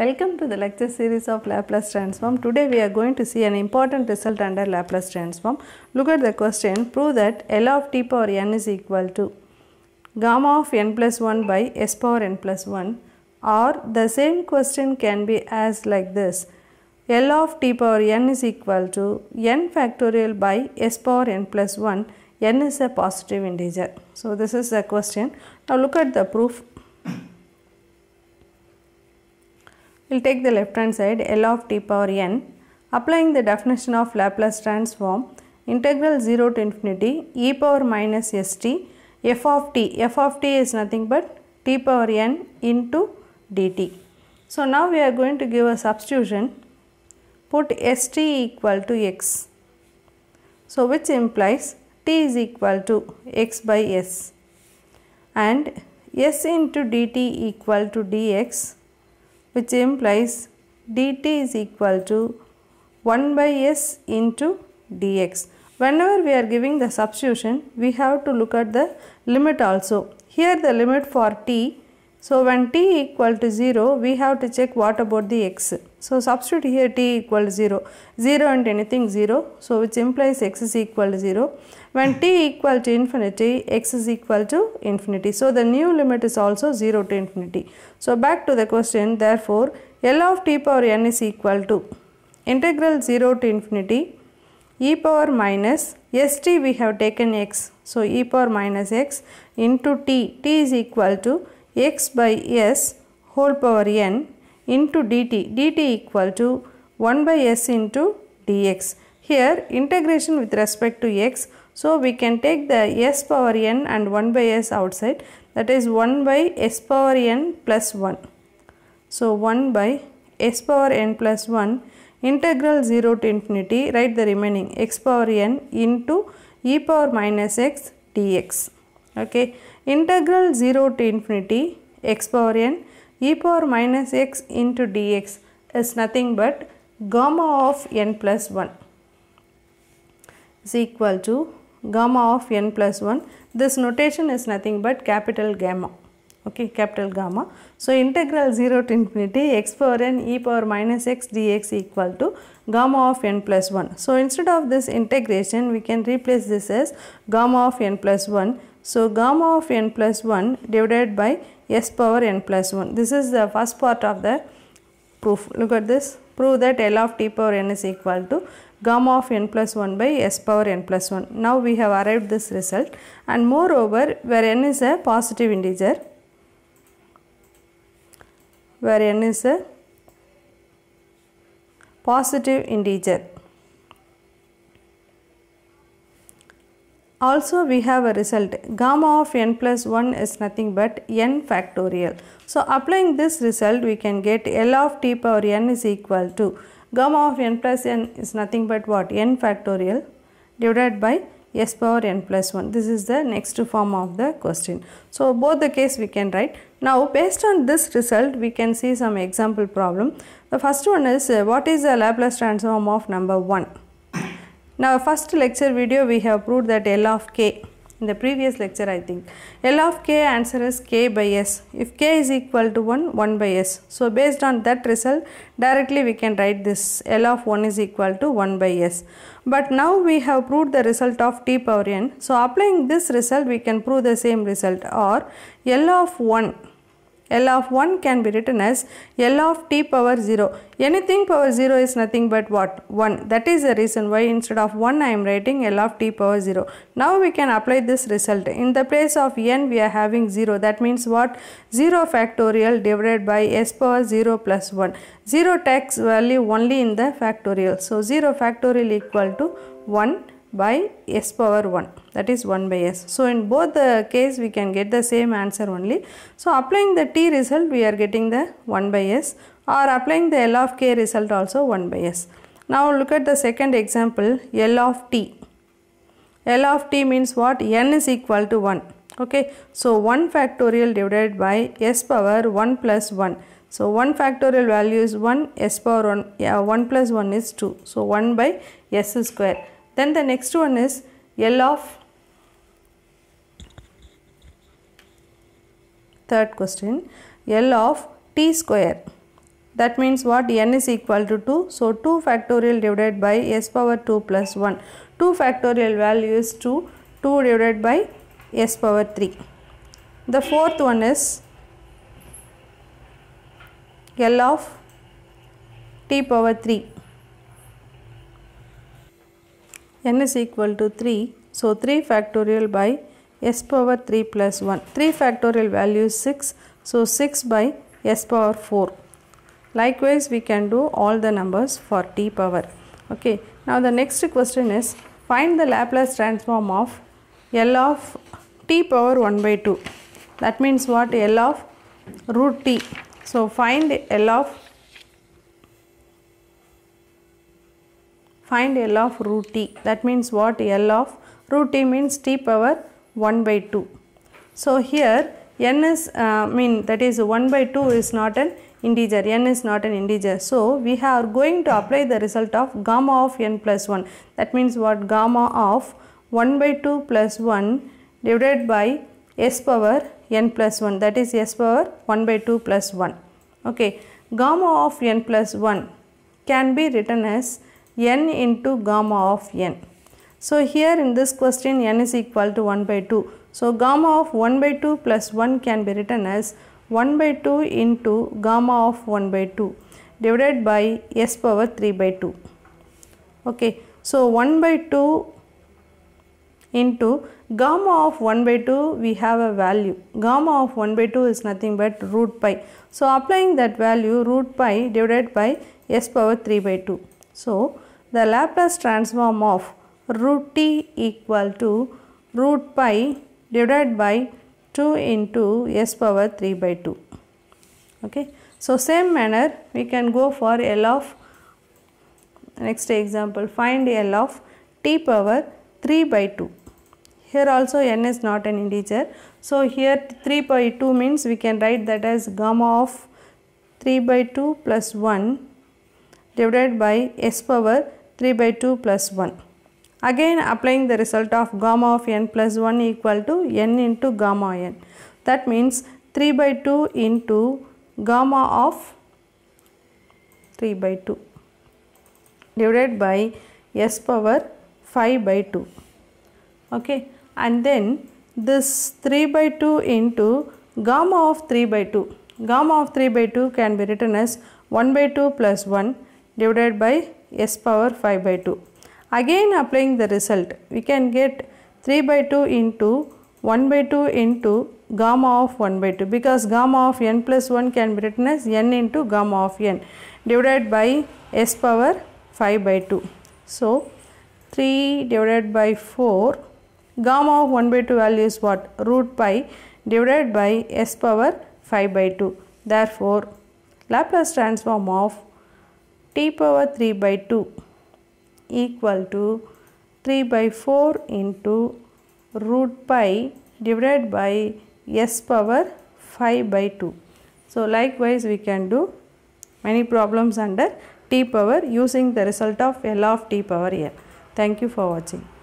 Welcome to the lecture series of Laplace transform. Today we are going to see an important result under Laplace transform. Look at the question. Prove that L of t power n is equal to gamma of n plus 1 by s power n plus 1 or the same question can be asked like this. L of t power n is equal to n factorial by s power n plus 1 n is a positive integer. So this is the question. Now look at the proof. We'll take the left hand side L of t power n. Applying the definition of Laplace transform, integral 0 to infinity e power minus st f of t. f of t is nothing but t power n into dt. So now we are going to give a substitution. Put st equal to x. So which implies t is equal to x by s and s into dt equal to dx which implies dt is equal to 1 by s into dx. Whenever we are giving the substitution, we have to look at the limit also. Here the limit for t so when t equal to 0, we have to check what about the x. So substitute here t equal to 0. 0 and anything 0. So which implies x is equal to 0. When t equal to infinity, x is equal to infinity. So the new limit is also 0 to infinity. So back to the question, therefore L of t power n is equal to integral 0 to infinity e power minus st we have taken x. So e power minus x into t. t is equal to x by s whole power n into dt dt equal to 1 by s into dx here integration with respect to x so we can take the s power n and 1 by s outside that is 1 by s power n plus 1 so 1 by s power n plus 1 integral 0 to infinity write the remaining x power n into e power minus x dx okay integral 0 to infinity x power n e power minus x into dx is nothing but gamma of n plus 1 is equal to gamma of n plus 1 this notation is nothing but capital gamma okay capital gamma so integral 0 to infinity x power n e power minus x dx equal to gamma of n plus 1 so instead of this integration we can replace this as gamma of n plus 1 so gamma of n plus 1 divided by s power n plus 1. This is the first part of the proof. Look at this. Prove that L of t power n is equal to gamma of n plus 1 by s power n plus 1. Now we have arrived this result and moreover where n is a positive integer where n is a positive integer Also we have a result gamma of n plus 1 is nothing but n factorial. So applying this result we can get L of t power n is equal to gamma of n plus n is nothing but what n factorial divided by s power n plus 1. This is the next form of the question. So both the case we can write. Now based on this result we can see some example problem. The first one is uh, what is the Laplace transform of number 1? Now first lecture video we have proved that L of k in the previous lecture I think. L of k answer is k by s. If k is equal to 1, 1 by s. So based on that result directly we can write this L of 1 is equal to 1 by s. But now we have proved the result of t power n. So applying this result we can prove the same result or L of 1 L of 1 can be written as L of t power 0. Anything power 0 is nothing but what? 1. That is the reason why instead of 1 I am writing L of t power 0. Now we can apply this result. In the place of n we are having 0. That means what? 0 factorial divided by s power 0 plus 1. 0 takes value only in the factorial. So 0 factorial equal to 1 by s power 1 that is 1 by s. So, in both the case we can get the same answer only. So, applying the t result we are getting the 1 by s or applying the L of k result also 1 by s. Now, look at the second example L of t. L of t means what? n is equal to 1. Okay. So, 1 factorial divided by s power 1 plus 1. So 1 factorial value is 1, s power 1, yeah, 1 plus 1 is 2. So 1 by s square. Then the next one is L of third question L of t square that means what n is equal to 2 so 2 factorial divided by s power 2 plus 1 2 factorial value is 2 2 divided by s power 3 the fourth one is l of t power 3 n is equal to 3. So 3 factorial by s power 3 plus 1. 3 factorial value is 6. So 6 by s power 4. Likewise we can do all the numbers for t power. Okay. Now the next question is find the Laplace transform of L of t power 1 by 2. That means what? L of root t. So find L of find L of root t. That means what L of root t means t power 1 by 2. So here n is uh, mean that is 1 by 2 is not an integer n is not an integer. So we are going to apply the result of gamma of n plus 1. That means what gamma of 1 by 2 plus 1 divided by s power n plus 1 that is s power 1 by 2 plus 1. Okay. Gamma of n plus 1 can be written as n into gamma of n. So here in this question n is equal to 1 by 2. So gamma of 1 by 2 plus 1 can be written as 1 by 2 into gamma of 1 by 2 divided by s power 3 by 2. Okay. So 1 by 2 into gamma of 1 by 2 we have a value. Gamma of 1 by 2 is nothing but root pi. So applying that value root pi divided by s power 3 by 2. So the Laplace transform of root t equal to root pi divided by 2 into s power 3 by 2. Okay. So, same manner we can go for L of next example find L of t power 3 by 2. Here also n is not an integer. So, here 3 by 2 means we can write that as gamma of 3 by 2 plus 1 divided by s power 3 by 2 plus 1. Again applying the result of gamma of n plus 1 equal to n into gamma n. That means 3 by 2 into gamma of 3 by 2 divided by s power 5 by 2 okay and then this 3 by 2 into gamma of 3 by 2 gamma of 3 by 2 can be written as 1 by 2 plus 1 divided by s power 5 by 2. Again applying the result, we can get 3 by 2 into 1 by 2 into gamma of 1 by 2 because gamma of n plus 1 can be written as n into gamma of n divided by s power 5 by 2. So, 3 divided by 4 gamma of 1 by 2 value is what? Root pi divided by s power 5 by 2. Therefore, Laplace transform of t power 3 by 2 equal to 3 by 4 into root pi divided by s power 5 by 2. So likewise we can do many problems under t power using the result of L of t power here. Thank you for watching.